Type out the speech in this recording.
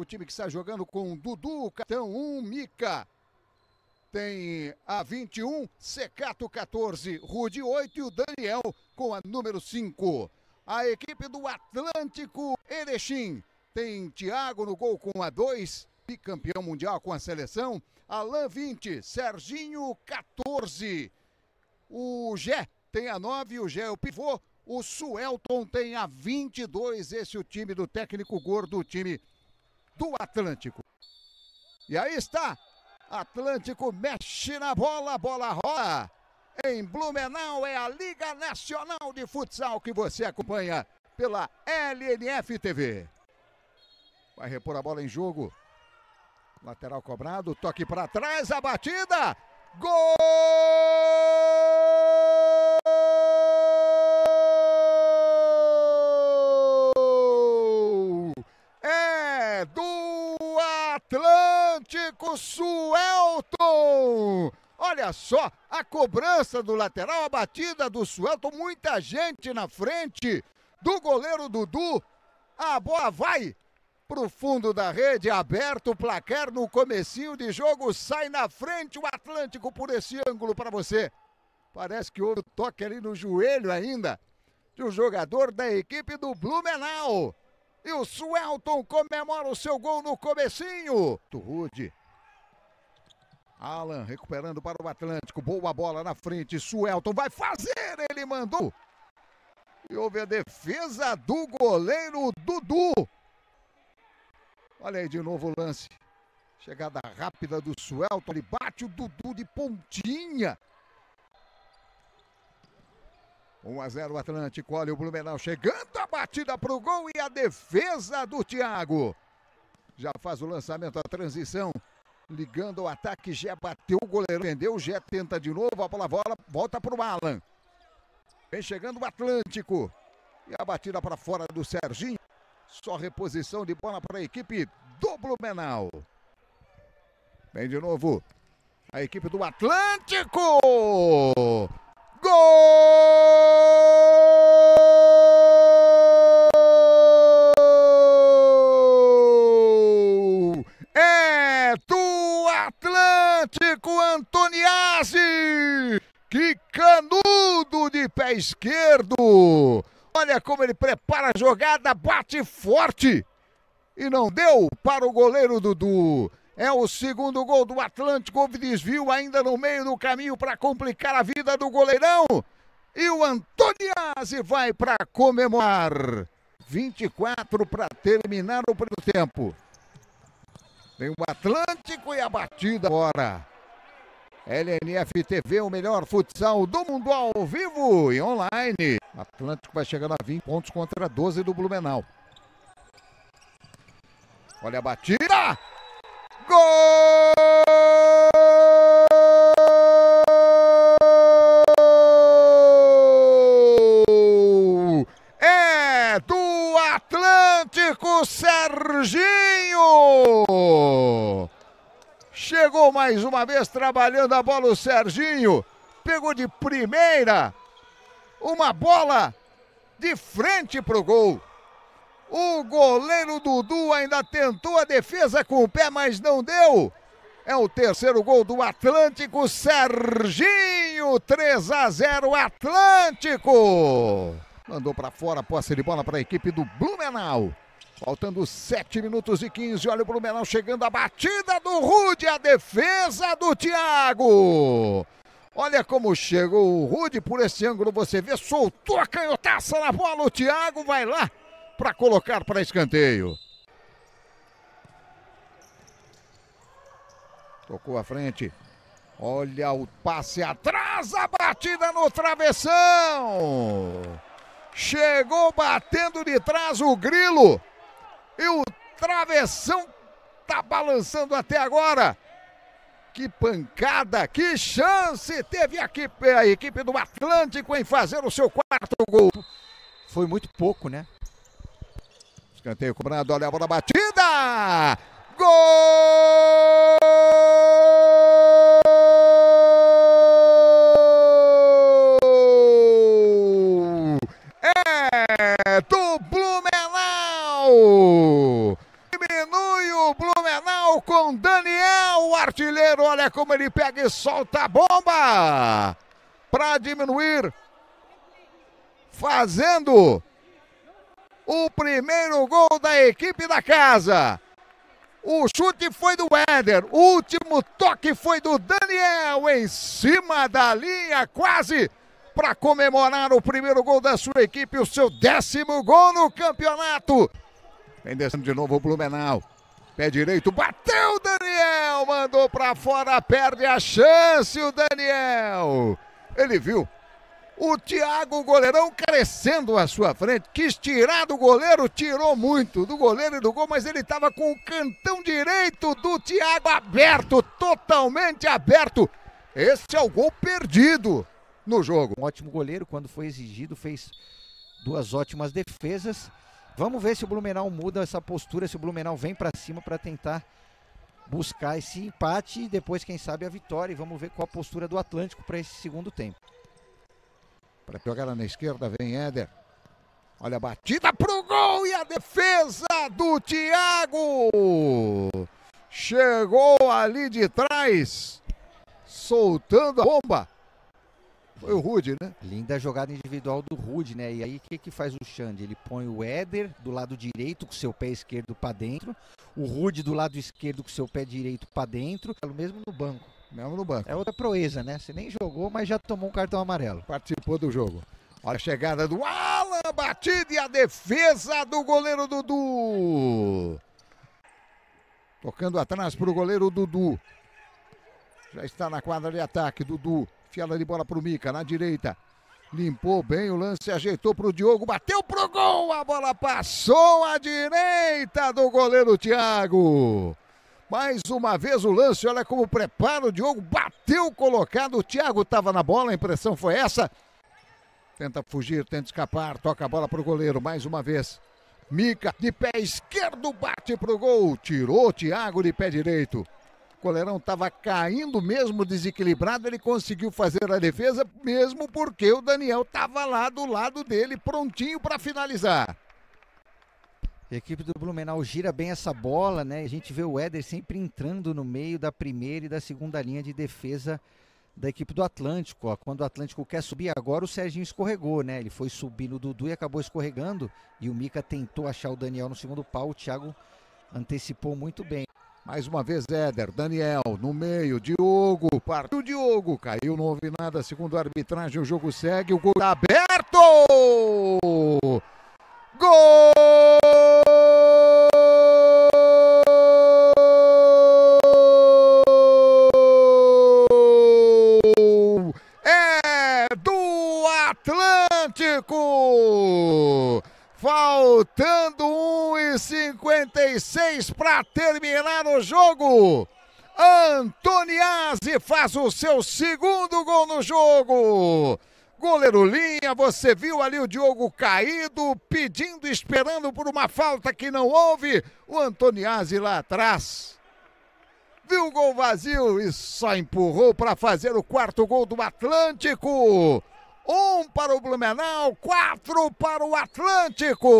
O time que está jogando com Dudu, Catão 1, Mica. Tem a 21, Secato 14, Rude 8 e o Daniel com a número 5. A equipe do Atlântico Erechim tem Thiago no gol com a 2, bicampeão mundial com a seleção. Alain 20, Serginho 14. O Gé tem a 9, o Gé é o pivô. O Suelton tem a 22. Esse é o time do técnico gordo, o time do Atlântico. E aí está, Atlântico mexe na bola, bola rola. Em Blumenau é a Liga Nacional de Futsal que você acompanha pela LNF TV. Vai repor a bola em jogo. Lateral cobrado, toque para trás, a batida. Gol! Suelton. Olha só a cobrança do lateral, a batida do Suelton, muita gente na frente do goleiro Dudu. A ah, bola vai pro fundo da rede, aberto o placar no comecinho de jogo, sai na frente o Atlântico por esse ângulo para você. Parece que houve toque ali no joelho ainda de um jogador da equipe do Blumenau. E o Suelton comemora o seu gol no comecinho. Rude Alan recuperando para o Atlântico. Boa bola na frente. Suelton vai fazer. Ele mandou. E houve a defesa do goleiro Dudu. Olha aí de novo o lance. Chegada rápida do Suelton. Ele bate o Dudu de pontinha. 1 a 0 Atlântico. Olha o Blumenau chegando. A batida para o gol e a defesa do Thiago. Já faz o lançamento, a transição. Ligando ao ataque, Gé bateu o goleiro vendeu, Gé tenta de novo, a bola bola, volta para o Alan. Vem chegando o Atlântico. E a batida para fora do Serginho. Só reposição de bola para a equipe do Blumenau. Vem de novo a equipe do Atlântico. Gol! Marco Antoniazzi! Que canudo de pé esquerdo! Olha como ele prepara a jogada, bate forte! E não deu para o goleiro Dudu. É o segundo gol do Atlântico. Houve desvio ainda no meio do caminho para complicar a vida do goleirão. E o Antoniazzi vai para comemorar. 24 para terminar o primeiro tempo. Tem o Atlântico e a batida agora. LNF TV, o melhor futsal do mundo ao vivo e online. Atlântico vai chegando a 20 pontos contra 12 do Blumenau. Olha a batida! Gol! Chegou mais uma vez trabalhando a bola o Serginho. Pegou de primeira. Uma bola de frente pro gol. O goleiro Dudu ainda tentou a defesa com o pé, mas não deu. É o terceiro gol do Atlântico, Serginho, 3 a 0 Atlântico. Mandou para fora a posse de bola para a equipe do Blumenau. Faltando 7 minutos e 15. Olha o Blumenau chegando. A batida do Rude. A defesa do Thiago. Olha como chegou o Rude por esse ângulo. Você vê, soltou a canhotaça na bola. O Thiago vai lá para colocar para escanteio. Tocou à frente. Olha o passe atrás, a batida no travessão. Chegou batendo de trás o Grilo. E o travessão tá balançando até agora. Que pancada, que chance teve a equipe, a equipe do Atlântico em fazer o seu quarto gol. Foi muito pouco, né? Escanteio cobrado, olha a bola batida! Gol! É como ele pega e solta a bomba para diminuir, fazendo o primeiro gol da equipe da casa. O chute foi do Éder, o último toque foi do Daniel em cima da linha, quase para comemorar o primeiro gol da sua equipe, o seu décimo gol no campeonato. Vem descendo de novo o Blumenau. Pé direito, bateu Daniel. Daniel mandou para fora, perde a chance o Daniel. Ele viu o Thiago goleirão crescendo à sua frente, quis tirar do goleiro, tirou muito do goleiro e do gol, mas ele estava com o cantão direito do Thiago aberto, totalmente aberto. Esse é o gol perdido no jogo. Um ótimo goleiro, quando foi exigido, fez duas ótimas defesas. Vamos ver se o Blumenau muda essa postura, se o Blumenau vem para cima para tentar buscar esse empate e depois, quem sabe, a vitória. E vamos ver qual a postura do Atlântico para esse segundo tempo. Para jogar lá na esquerda, vem Éder. Olha a batida pro gol e a defesa do Thiago. Chegou ali de trás, soltando a bomba. Foi o Rude, né? Linda jogada individual do Rude, né? E aí o que, que faz o Xande? Ele põe o Éder do lado direito com seu pé esquerdo para dentro, o Rude do lado esquerdo com seu pé direito para dentro, é mesmo no banco. Mesmo no banco. É outra proeza, né? Você nem jogou, mas já tomou um cartão amarelo. Participou do jogo. Olha a chegada do Alan, batida e a defesa do goleiro Dudu. Tocando atrás para o goleiro Dudu. Já está na quadra de ataque, Dudu. Fiada de bola pro Mica, na direita. Limpou bem o lance, ajeitou pro Diogo, bateu pro gol. A bola passou à direita do goleiro Thiago. Mais uma vez o lance, olha como prepara o Diogo, bateu colocado, o Thiago estava na bola, a impressão foi essa. Tenta fugir, tenta escapar, toca a bola pro goleiro mais uma vez. Mica de pé esquerdo bate pro gol, tirou Thiago de pé direito. O Coleirão estava caindo mesmo, desequilibrado, ele conseguiu fazer a defesa, mesmo porque o Daniel estava lá do lado dele, prontinho para finalizar. A equipe do Blumenau gira bem essa bola, né? A gente vê o Éder sempre entrando no meio da primeira e da segunda linha de defesa da equipe do Atlântico. Ó. Quando o Atlântico quer subir agora, o Serginho escorregou, né? Ele foi subindo o Dudu e acabou escorregando. E o Mica tentou achar o Daniel no segundo pau. O Thiago antecipou muito bem. Mais uma vez, Éder, Daniel, no meio, Diogo, partiu Diogo, caiu, não houve nada, segundo a arbitragem, o jogo segue, o gol tá aberto! Gol! É do Atlântico! Faltando 1,56 para terminar o jogo. Antoniazzi faz o seu segundo gol no jogo. Goleiro Linha, você viu ali o Diogo caído, pedindo, esperando por uma falta que não houve. O Antoniazzi lá atrás. Viu o gol vazio e só empurrou para fazer o quarto gol do Atlântico um para o Blumenau, quatro para o Atlântico.